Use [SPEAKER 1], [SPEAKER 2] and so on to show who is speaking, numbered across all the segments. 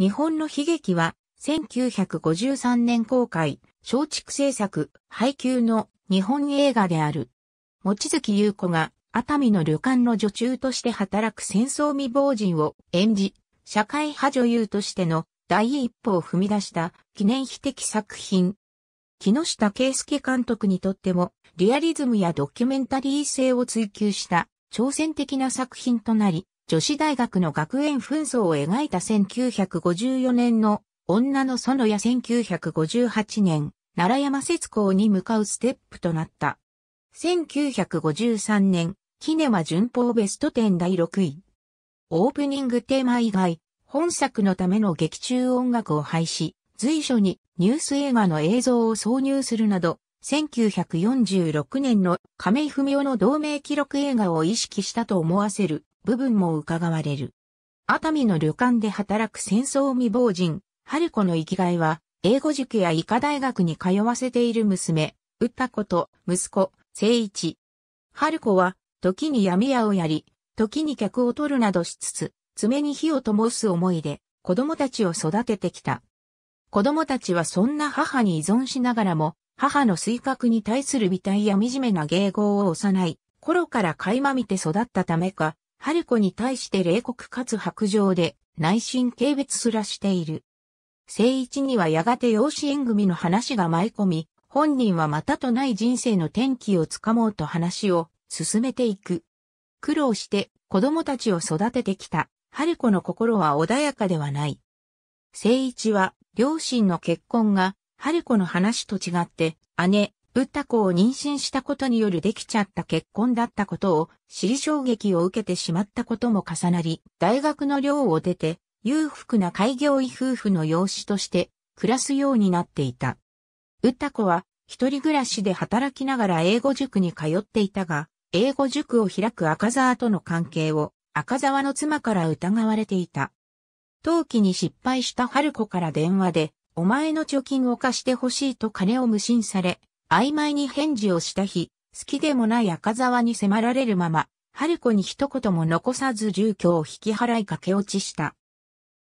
[SPEAKER 1] 日本の悲劇は、1953年公開、松竹制作、配給の日本映画である。望月優子が、熱海の旅館の女中として働く戦争未亡人を演じ、社会派女優としての第一歩を踏み出した記念碑的作品。木下圭介監督にとっても、リアリズムやドキュメンタリー性を追求した挑戦的な作品となり、女子大学の学園紛争を描いた1954年の女の園や1958年、奈良山節校に向かうステップとなった。1953年、キネマ順法ベスト10第6位。オープニングテーマ以外、本作のための劇中音楽を配し、随所にニュース映画の映像を挿入するなど、1946年の亀井文夫の同盟記録映画を意識したと思わせる部分も伺われる。熱海の旅館で働く戦争未亡人、春子の生きがいは、英語塾や医科大学に通わせている娘、打ったこと、息子、誠一。春子は、時に闇屋をやり、時に客を取るなどしつつ、爪に火を灯す思いで、子供たちを育ててきた。子供たちはそんな母に依存しながらも、母の水格に対する美体や惨めな迎合を幼い頃から垣間見て育ったためか、春子に対して冷酷かつ白状で内心軽蔑すらしている。聖一にはやがて養子縁組の話が舞い込み、本人はまたとない人生の転機をつかもうと話を進めていく。苦労して子供たちを育ててきた春子の心は穏やかではない。聖一は両親の結婚が春子の話と違って姉、うった子を妊娠したことによるできちゃった結婚だったことを知り衝撃を受けてしまったことも重なり、大学の寮を出て、裕福な開業医夫婦の養子として暮らすようになっていた。うった子は一人暮らしで働きながら英語塾に通っていたが、英語塾を開く赤沢との関係を赤沢の妻から疑われていた。陶器に失敗した春子から電話で、お前の貯金を貸してほしいと金を無心され、曖昧に返事をした日、好きでもない赤沢に迫られるまま、春子に一言も残さず住居を引き払い駆け落ちした。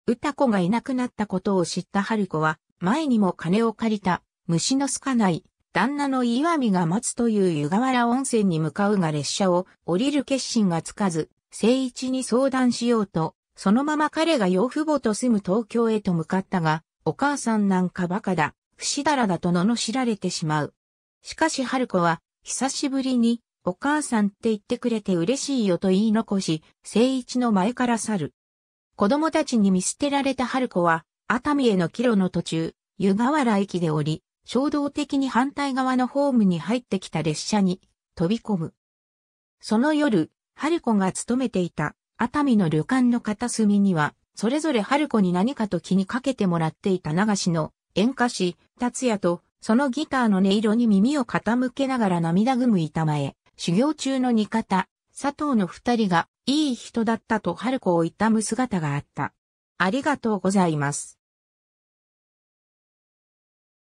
[SPEAKER 1] 歌子がいなくなったことを知った春子は、前にも金を借りた、虫のすかない、旦那の岩見が待つという湯河原温泉に向かうが列車を降りる決心がつかず、聖一に相談しようと、そのまま彼が養父母と住む東京へと向かったが、お母さんなんかバカだ、不死だらだと罵られてしまう。しかし春子は、久しぶりに、お母さんって言ってくれて嬉しいよと言い残し、聖一の前から去る。子供たちに見捨てられた春子は、熱海への帰路の途中、湯河原駅で降り、衝動的に反対側のホームに入ってきた列車に飛び込む。その夜、春子が勤めていた熱海の旅館の片隅には、それぞれ春子に何かと気にかけてもらっていた流しの演歌師、達也とそのギターの音色に耳を傾けながら涙ぐむ板前、修行中の味方、佐藤の二人がいい人だったと春子を悼む姿があった。ありがとうございます。